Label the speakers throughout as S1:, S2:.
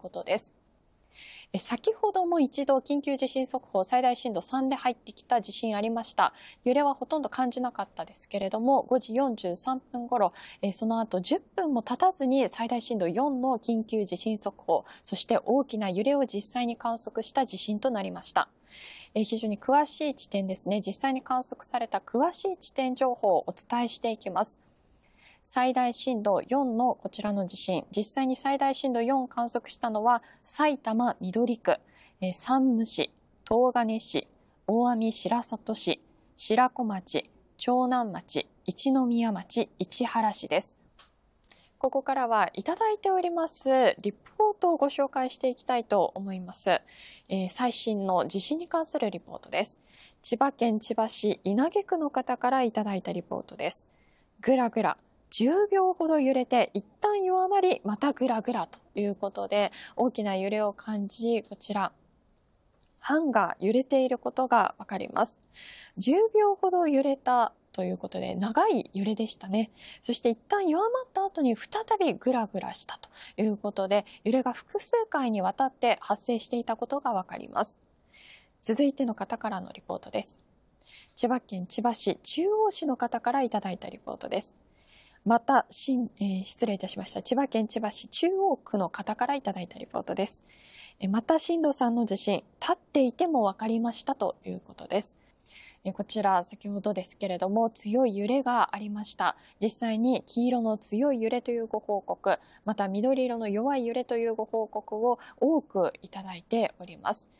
S1: ことです。先ほども一度緊急地震速報最大震度3で入ってきた地震ありました。揺れはほとんど感じなかったですけれども、5時43分頃、その後10分も経たずに最大震度4の緊急地震速報、そして大きな揺れを実際に観測した地震となりました。非常に詳しい地点ですね、実際に観測された詳しい地点情報をお伝えしていきます。最大震度4のこちらの地震、実際に最大震度4を観測したのは、埼玉緑区、え山武市、東金市、大網白里市、白子町、長南町、一宮町、市原市です。ここからはいただいておりますリポートをご紹介していきたいと思います。えー、最新の地震に関するリポートです。千葉県千葉市稲毛区の方からいただいたリポートです。ぐらぐら、10秒ほど揺れて、一旦弱まり、またぐらぐらということで、大きな揺れを感じ、こちら、班が揺れていることがわかります。10秒ほど揺れたということで、長い揺れでしたね。そして一旦弱まった後に再びぐらぐらしたということで、揺れが複数回にわたって発生していたことがわかります。続いての方からのリポートです。千葉県千葉市中央市の方からいただいたリポートです。また、えー、失礼いたしました。千葉県千葉市中央区の方からいただいたリポートです。えまた、震度3の地震、立っていても分かりましたということです。こちら先ほどですけれども強い揺れがありました実際に黄色の強い揺れというご報告また緑色の弱い揺れというご報告を多くいただいております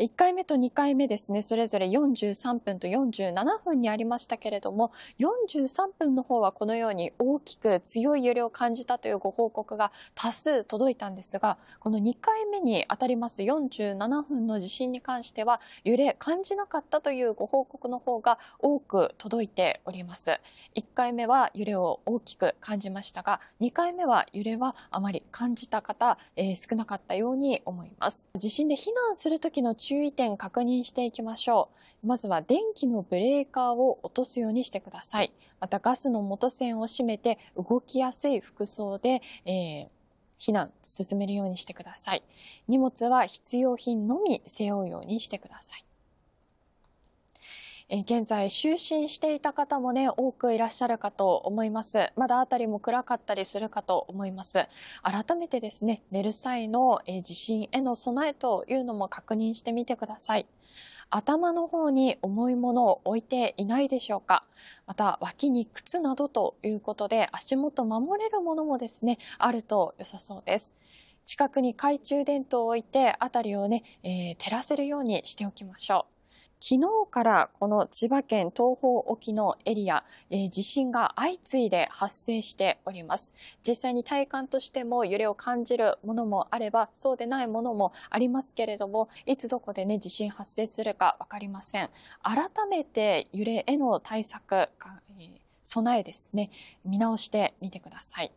S1: 1回目と2回目ですね、それぞれ43分と47分にありましたけれども、43分の方はこのように大きく強い揺れを感じたというご報告が多数届いたんですが、この2回目に当たります47分の地震に関しては、揺れ感じなかったというご報告の方が多く届いております。1回目は揺れを大きく感じましたが、2回目は揺れはあまり感じた方、えー、少なかったように思います。地震で避難する時の注注意点確認していきましょう。まずは電気のブレーカーを落とすようにしてください。またガスの元栓を閉めて動きやすい服装で、えー避難進めるようにしてください。荷物は必要品のみ背負うようにしてください。え現在、就寝していた方もね、多くいらっしゃるかと思います。まだ辺りも暗かったりするかと思います。改めてですね、寝る際の、え地震への備えというのも確認してみてください。頭の方に重いものを置いていないでしょうかまた脇に靴などということで足元守れるものもですねあると良さそうです近くに懐中電灯を置いて辺りをね、えー、照らせるようにしておきましょう昨日からこの千葉県東方沖のエリア、えー、地震が相次いで発生しております。実際に体感としても揺れを感じるものもあれば、そうでないものもありますけれども、いつどこでね、地震発生するかわかりません。改めて揺れへの対策、えー、備えですね、見直してみてください。